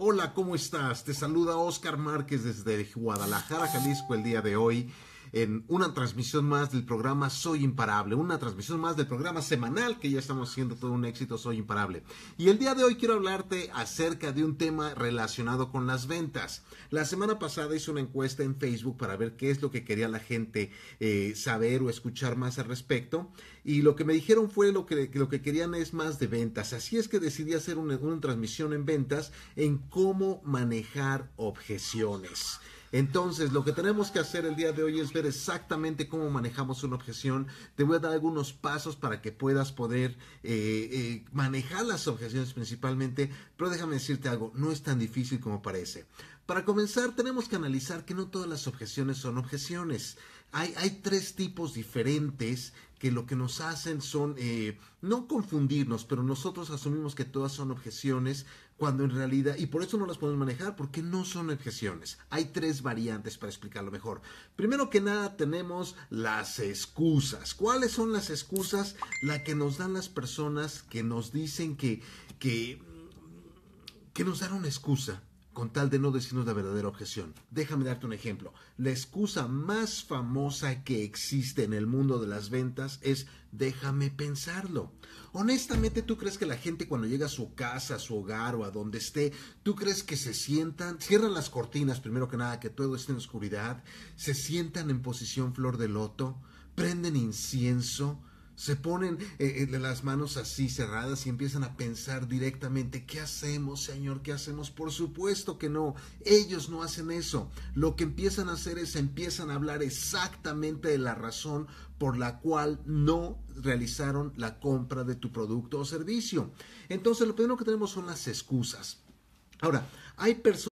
Hola, ¿cómo estás? Te saluda Oscar Márquez desde Guadalajara, Jalisco, el día de hoy en una transmisión más del programa Soy Imparable, una transmisión más del programa semanal que ya estamos haciendo todo un éxito Soy Imparable. Y el día de hoy quiero hablarte acerca de un tema relacionado con las ventas. La semana pasada hice una encuesta en Facebook para ver qué es lo que quería la gente eh, saber o escuchar más al respecto y lo que me dijeron fue lo que, lo que querían es más de ventas. Así es que decidí hacer una transmisión en ventas en cómo manejar objeciones. Entonces, lo que tenemos que hacer el día de hoy es ver exactamente cómo manejamos una objeción. Te voy a dar algunos pasos para que puedas poder eh, eh, manejar las objeciones principalmente, pero déjame decirte algo, no es tan difícil como parece. Para comenzar, tenemos que analizar que no todas las objeciones son objeciones. Hay, hay tres tipos diferentes que lo que nos hacen son eh, no confundirnos, pero nosotros asumimos que todas son objeciones, cuando en realidad, y por eso no las podemos manejar, porque no son objeciones. Hay tres variantes para explicarlo mejor. Primero que nada tenemos las excusas. ¿Cuáles son las excusas? La que nos dan las personas que nos dicen que, que, que nos dan una excusa con tal de no decirnos la verdadera objeción. Déjame darte un ejemplo. La excusa más famosa que existe en el mundo de las ventas es déjame pensarlo. Honestamente, ¿tú crees que la gente cuando llega a su casa, a su hogar o a donde esté, tú crees que se sientan, cierran las cortinas primero que nada, que todo esté en oscuridad, se sientan en posición flor de loto, prenden incienso, se ponen eh, eh, las manos así cerradas y empiezan a pensar directamente, ¿qué hacemos, Señor? ¿Qué hacemos? Por supuesto que no, ellos no hacen eso. Lo que empiezan a hacer es empiezan a hablar exactamente de la razón por la cual no realizaron la compra de tu producto o servicio. Entonces, lo primero que tenemos son las excusas. Ahora, hay personas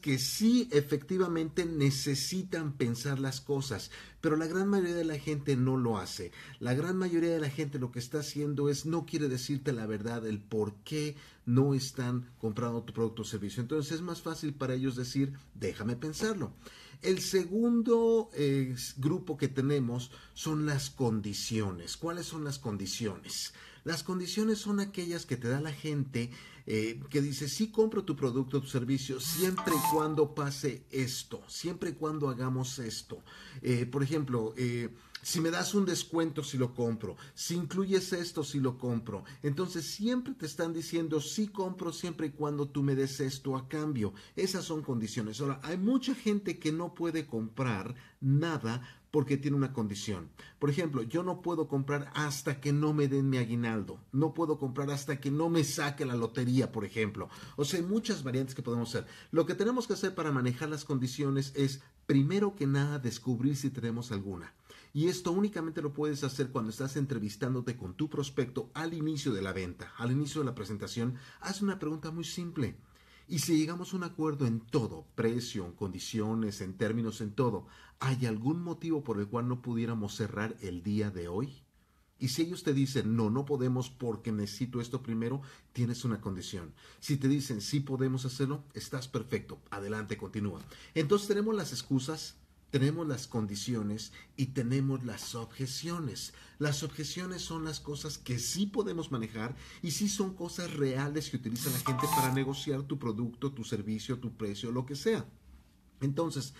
que sí efectivamente necesitan pensar las cosas, pero la gran mayoría de la gente no lo hace. La gran mayoría de la gente lo que está haciendo es no quiere decirte la verdad, el por qué no están comprando tu producto o servicio. Entonces es más fácil para ellos decir, déjame pensarlo. El segundo eh, grupo que tenemos son las condiciones. ¿Cuáles son las condiciones? Las condiciones son aquellas que te da la gente eh, que dice, si compro tu producto, tu servicio, siempre y cuando pase esto, siempre y cuando hagamos esto. Eh, por ejemplo, eh, si me das un descuento si lo compro, si incluyes esto si lo compro, entonces siempre te están diciendo si compro siempre y cuando tú me des esto a cambio. Esas son condiciones. Ahora, hay mucha gente que no puede comprar nada porque tiene una condición. Por ejemplo, yo no puedo comprar hasta que no me den mi aguinaldo. No puedo comprar hasta que no me saque la lotería, por ejemplo. O sea, hay muchas variantes que podemos hacer. Lo que tenemos que hacer para manejar las condiciones es, primero que nada, descubrir si tenemos alguna. Y esto únicamente lo puedes hacer cuando estás entrevistándote con tu prospecto al inicio de la venta, al inicio de la presentación. Haz una pregunta muy simple. Y si llegamos a un acuerdo en todo, precio, en condiciones, en términos, en todo, ¿hay algún motivo por el cual no pudiéramos cerrar el día de hoy? Y si ellos te dicen, no, no podemos porque necesito esto primero, tienes una condición. Si te dicen, sí podemos hacerlo, estás perfecto. Adelante, continúa. Entonces tenemos las excusas tenemos las condiciones y tenemos las objeciones. Las objeciones son las cosas que sí podemos manejar y sí son cosas reales que utiliza la gente para negociar tu producto, tu servicio, tu precio, lo que sea. Entonces,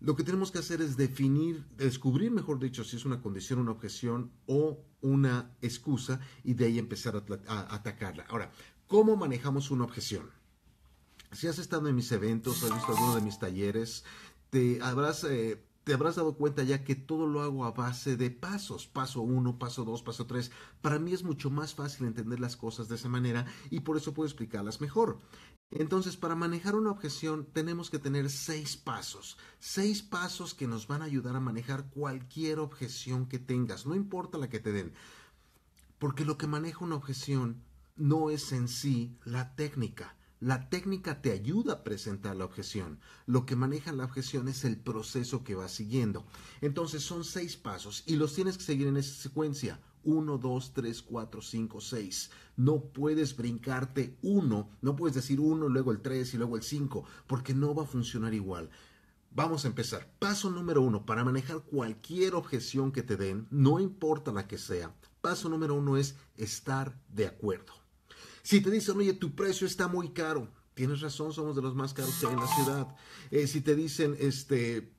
lo que tenemos que hacer es definir, descubrir, mejor dicho, si es una condición, una objeción o una excusa y de ahí empezar a, a atacarla. Ahora, ¿cómo manejamos una objeción? Si has estado en mis eventos, has visto alguno de mis talleres, te habrás, eh, te habrás dado cuenta ya que todo lo hago a base de pasos, paso 1, paso 2, paso 3. Para mí es mucho más fácil entender las cosas de esa manera y por eso puedo explicarlas mejor. Entonces, para manejar una objeción tenemos que tener seis pasos. Seis pasos que nos van a ayudar a manejar cualquier objeción que tengas, no importa la que te den. Porque lo que maneja una objeción no es en sí la técnica, la técnica te ayuda a presentar la objeción. Lo que maneja la objeción es el proceso que va siguiendo. Entonces son seis pasos y los tienes que seguir en esa secuencia. Uno, dos, tres, cuatro, cinco, seis. No puedes brincarte uno, no puedes decir uno, luego el tres y luego el cinco porque no va a funcionar igual. Vamos a empezar. Paso número uno, para manejar cualquier objeción que te den, no importa la que sea, paso número uno es estar de acuerdo. Si te dicen, oye, tu precio está muy caro, tienes razón, somos de los más caros que hay en la ciudad. Eh, si te dicen, este,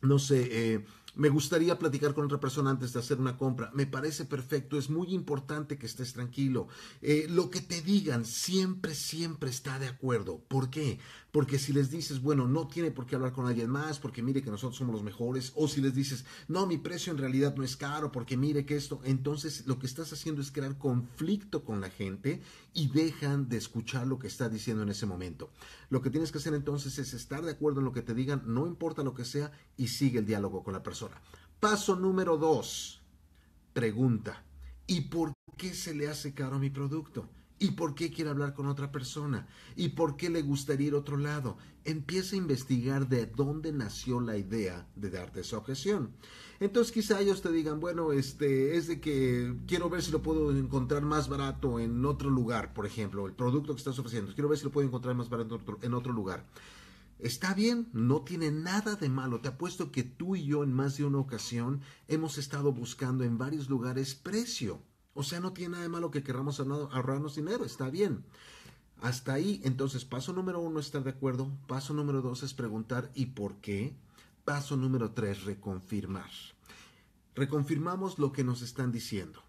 no sé, eh, me gustaría platicar con otra persona antes de hacer una compra. Me parece perfecto, es muy importante que estés tranquilo. Eh, lo que te digan siempre, siempre está de acuerdo. ¿Por qué? Porque si les dices, bueno, no tiene por qué hablar con alguien más, porque mire que nosotros somos los mejores, o si les dices, no, mi precio en realidad no es caro, porque mire que esto, entonces lo que estás haciendo es crear conflicto con la gente y dejan de escuchar lo que está diciendo en ese momento. Lo que tienes que hacer entonces es estar de acuerdo en lo que te digan, no importa lo que sea, y sigue el diálogo con la persona. Paso número dos, pregunta, ¿y por qué se le hace caro a mi producto? ¿Y por qué quiere hablar con otra persona? ¿Y por qué le gustaría ir a otro lado? Empieza a investigar de dónde nació la idea de darte esa objeción. Entonces quizá ellos te digan, bueno, este es de que quiero ver si lo puedo encontrar más barato en otro lugar, por ejemplo, el producto que estás ofreciendo, quiero ver si lo puedo encontrar más barato en otro lugar. Está bien, no tiene nada de malo. Te apuesto que tú y yo en más de una ocasión hemos estado buscando en varios lugares precio o sea, no tiene nada de malo que queramos ahorrarnos dinero, está bien. Hasta ahí, entonces, paso número uno, estar de acuerdo. Paso número dos es preguntar ¿y por qué? Paso número tres, reconfirmar. Reconfirmamos lo que nos están diciendo.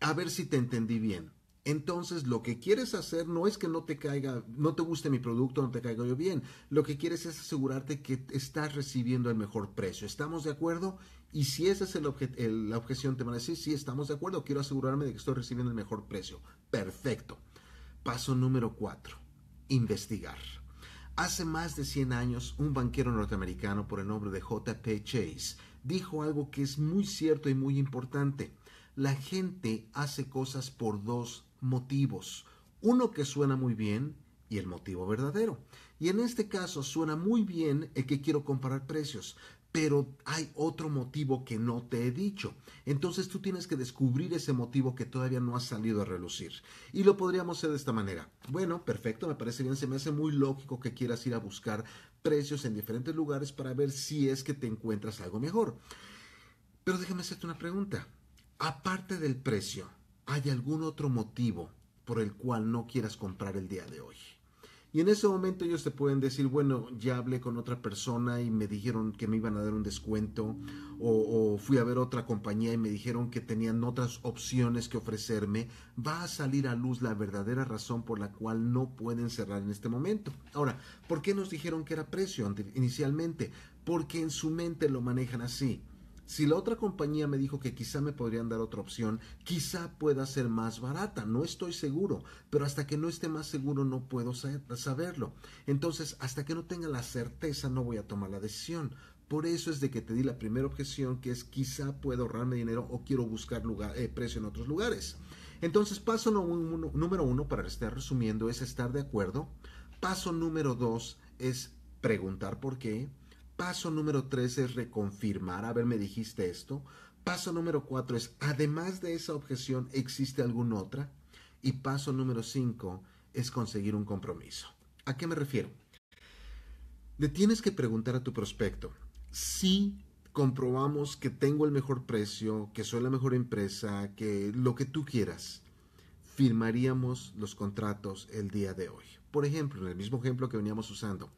A ver si te entendí bien. Entonces, lo que quieres hacer no es que no te caiga, no te guste mi producto, no te caiga yo bien. Lo que quieres es asegurarte que estás recibiendo el mejor precio. ¿Estamos de acuerdo? Y si esa es la objeción, te van a decir, sí, estamos de acuerdo, quiero asegurarme de que estoy recibiendo el mejor precio. Perfecto. Paso número cuatro. Investigar. Hace más de 100 años, un banquero norteamericano por el nombre de J.P. Chase dijo algo que es muy cierto y muy importante. La gente hace cosas por dos motivos. Uno que suena muy bien y el motivo verdadero. Y en este caso suena muy bien el que quiero comparar precios, pero hay otro motivo que no te he dicho. Entonces tú tienes que descubrir ese motivo que todavía no ha salido a relucir. Y lo podríamos hacer de esta manera. Bueno, perfecto, me parece bien, se me hace muy lógico que quieras ir a buscar precios en diferentes lugares para ver si es que te encuentras algo mejor. Pero déjame hacerte una pregunta. Aparte del precio, ¿hay algún otro motivo por el cual no quieras comprar el día de hoy? Y en ese momento ellos te pueden decir, bueno, ya hablé con otra persona y me dijeron que me iban a dar un descuento, o, fui a ver otra compañía y me dijeron que tenían otras opciones que ofrecerme, va a salir a luz la verdadera razón por la cual no pueden cerrar en este momento. Ahora, ¿por qué nos dijeron que era precio inicialmente? Porque en su mente lo manejan así. Si la otra compañía me dijo que quizá me podrían dar otra opción, quizá pueda ser más barata, no estoy seguro, pero hasta que no esté más seguro no puedo saberlo. Entonces, hasta que no tenga la certeza no voy a tomar la decisión. Por eso es de que te di la primera objeción, que es quizá puedo ahorrarme dinero o quiero buscar lugar, eh, precio en otros lugares. Entonces, paso número uno, para estar resumiendo, es estar de acuerdo. Paso número dos es preguntar por qué. Paso número tres es reconfirmar, a ver, me dijiste esto. Paso número cuatro es, además de esa objeción, ¿existe alguna otra? Y paso número cinco es conseguir un compromiso. ¿A qué me refiero? Le tienes que preguntar a tu prospecto si comprobamos que tengo el mejor precio, que soy la mejor empresa, que lo que tú quieras, firmaríamos los contratos el día de hoy. Por ejemplo, en el mismo ejemplo que veníamos usando.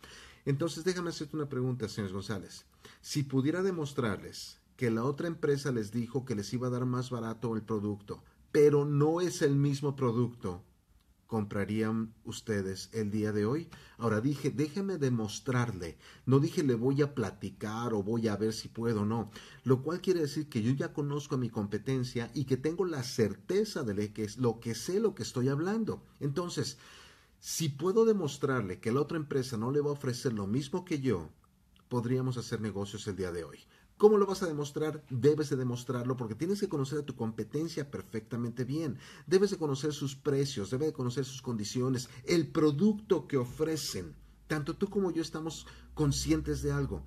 Entonces, déjame hacerte una pregunta, señores González. Si pudiera demostrarles que la otra empresa les dijo que les iba a dar más barato el producto, pero no es el mismo producto, ¿comprarían ustedes el día de hoy? Ahora dije, déjeme demostrarle. No dije le voy a platicar o voy a ver si puedo o no. Lo cual quiere decir que yo ya conozco a mi competencia y que tengo la certeza de que es lo que sé lo que estoy hablando. Entonces, si puedo demostrarle que la otra empresa no le va a ofrecer lo mismo que yo, podríamos hacer negocios el día de hoy. ¿Cómo lo vas a demostrar? Debes de demostrarlo porque tienes que conocer a tu competencia perfectamente bien. Debes de conocer sus precios, debes de conocer sus condiciones, el producto que ofrecen. Tanto tú como yo estamos conscientes de algo.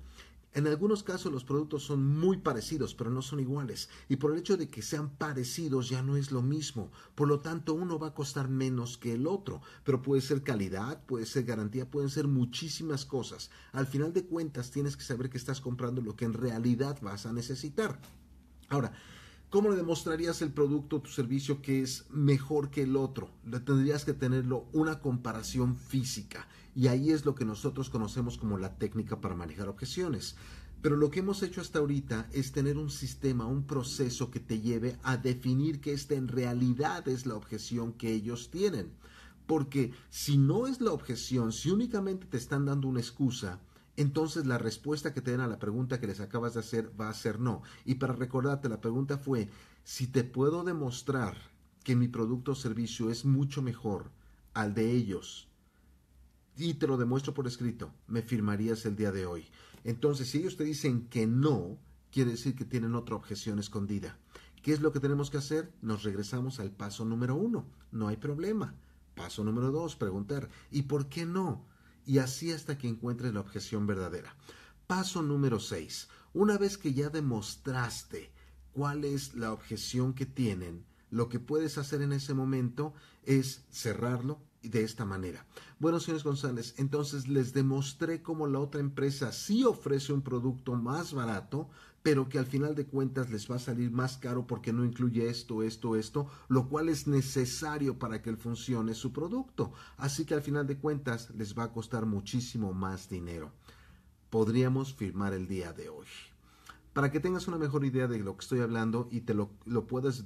En algunos casos los productos son muy parecidos, pero no son iguales, y por el hecho de que sean parecidos ya no es lo mismo, por lo tanto uno va a costar menos que el otro, pero puede ser calidad, puede ser garantía, pueden ser muchísimas cosas. Al final de cuentas tienes que saber que estás comprando lo que en realidad vas a necesitar. Ahora, ¿Cómo le demostrarías el producto o tu servicio que es mejor que el otro? Le tendrías que tenerlo una comparación física. Y ahí es lo que nosotros conocemos como la técnica para manejar objeciones. Pero lo que hemos hecho hasta ahorita es tener un sistema, un proceso que te lleve a definir que esta en realidad es la objeción que ellos tienen. Porque si no es la objeción, si únicamente te están dando una excusa, entonces la respuesta que te den a la pregunta que les acabas de hacer va a ser no. Y para recordarte, la pregunta fue, si te puedo demostrar que mi producto o servicio es mucho mejor al de ellos y te lo demuestro por escrito, me firmarías el día de hoy. Entonces, si ellos te dicen que no, quiere decir que tienen otra objeción escondida. ¿Qué es lo que tenemos que hacer? Nos regresamos al paso número uno. No hay problema. Paso número dos, preguntar. ¿Y por qué no? Y así hasta que encuentres la objeción verdadera. Paso número seis. Una vez que ya demostraste cuál es la objeción que tienen, lo que puedes hacer en ese momento es cerrarlo, de esta manera. Bueno, señores González, entonces les demostré cómo la otra empresa sí ofrece un producto más barato, pero que al final de cuentas les va a salir más caro porque no incluye esto, esto, esto, lo cual es necesario para que funcione su producto. Así que al final de cuentas les va a costar muchísimo más dinero. Podríamos firmar el día de hoy. Para que tengas una mejor idea de lo que estoy hablando y te lo, lo puedas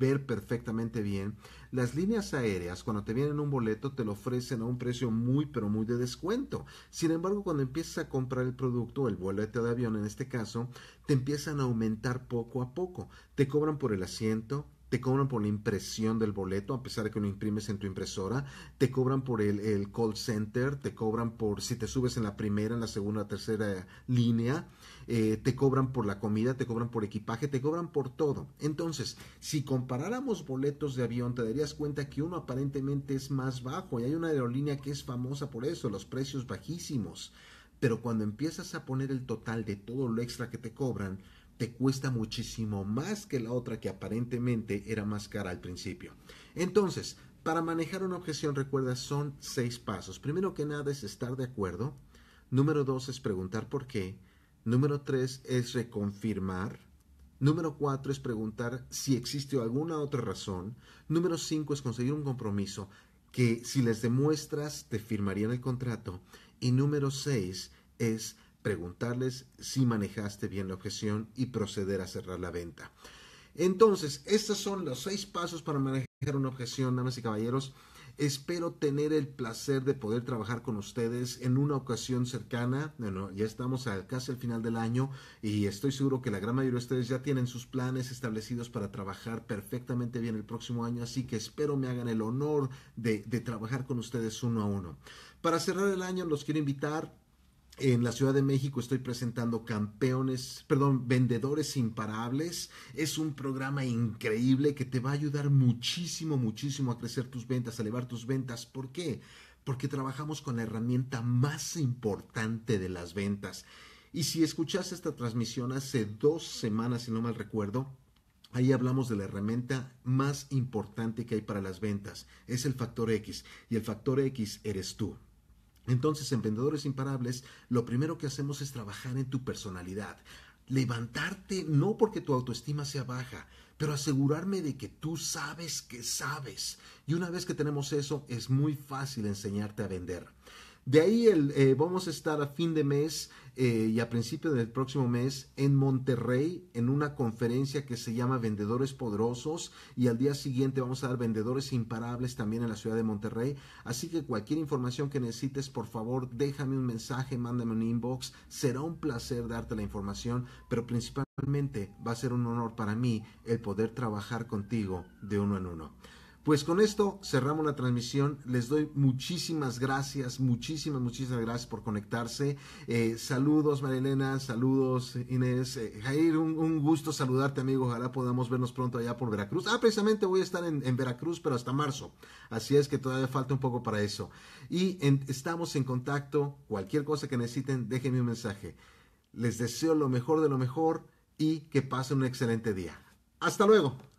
ver perfectamente bien, las líneas aéreas cuando te vienen un boleto te lo ofrecen a un precio muy pero muy de descuento. Sin embargo, cuando empiezas a comprar el producto, el boleto de avión en este caso, te empiezan a aumentar poco a poco. Te cobran por el asiento, te cobran por la impresión del boleto, a pesar de que lo imprimes en tu impresora, te cobran por el, call center, te cobran por si te subes en la primera, en la segunda, tercera línea, eh, te cobran por la comida, te cobran por equipaje, te cobran por todo. Entonces, si comparáramos boletos de avión, te darías cuenta que uno aparentemente es más bajo y hay una aerolínea que es famosa por eso, los precios bajísimos. Pero cuando empiezas a poner el total de todo lo extra que te cobran, te cuesta muchísimo más que la otra que aparentemente era más cara al principio. Entonces, para manejar una objeción, recuerda, son seis pasos. Primero que nada es estar de acuerdo. Número dos es preguntar por qué. Número tres es reconfirmar. Número cuatro es preguntar si existe alguna otra razón. Número cinco es conseguir un compromiso que si les demuestras te firmarían el contrato. Y número seis es preguntarles si manejaste bien la objeción y proceder a cerrar la venta. Entonces, estos son los seis pasos para manejar una objeción, damas y caballeros. Espero tener el placer de poder trabajar con ustedes en una ocasión cercana. Bueno, ya estamos casi al final del año y estoy seguro que la gran mayoría de ustedes ya tienen sus planes establecidos para trabajar perfectamente bien el próximo año, así que espero me hagan el honor de, de trabajar con ustedes uno a uno. Para cerrar el año, los quiero invitar en la Ciudad de México estoy presentando campeones, perdón, vendedores imparables. Es un programa increíble que te va a ayudar muchísimo, muchísimo a crecer tus ventas, a elevar tus ventas. ¿Por qué? Porque trabajamos con la herramienta más importante de las ventas. Y si escuchas esta transmisión hace dos semanas, si no mal recuerdo, Ahí hablamos de la herramienta más importante que hay para las ventas. Es el factor X. Y el factor X eres tú. Entonces, en Vendedores imparables, lo primero que hacemos es trabajar en tu personalidad. Levantarte no porque tu autoestima sea baja, pero asegurarme de que tú sabes que sabes. Y una vez que tenemos eso, es muy fácil enseñarte a vender. De ahí el, eh, vamos a estar a fin de mes eh, y a principio del próximo mes en Monterrey en una conferencia que se llama Vendedores Poderosos y al día siguiente vamos a dar Vendedores Imparables también en la ciudad de Monterrey. Así que cualquier información que necesites, por favor, déjame un mensaje, mándame un inbox. Será un placer darte la información, pero principalmente va a ser un honor para mí el poder trabajar contigo de uno en uno. Pues con esto cerramos la transmisión. Les doy muchísimas gracias, muchísimas, muchísimas gracias por conectarse. Eh, saludos, Marilena, saludos, Inés. Eh, Jair, un, gusto saludarte, amigo. Ojalá podamos vernos pronto allá por Veracruz. Ah, precisamente voy a estar en, Veracruz, pero hasta marzo. Así es que todavía falta un poco para eso. Y estamos en contacto. Cualquier cosa que necesiten, déjenme un mensaje. Les deseo lo mejor de lo mejor y que pasen un excelente día. Hasta luego.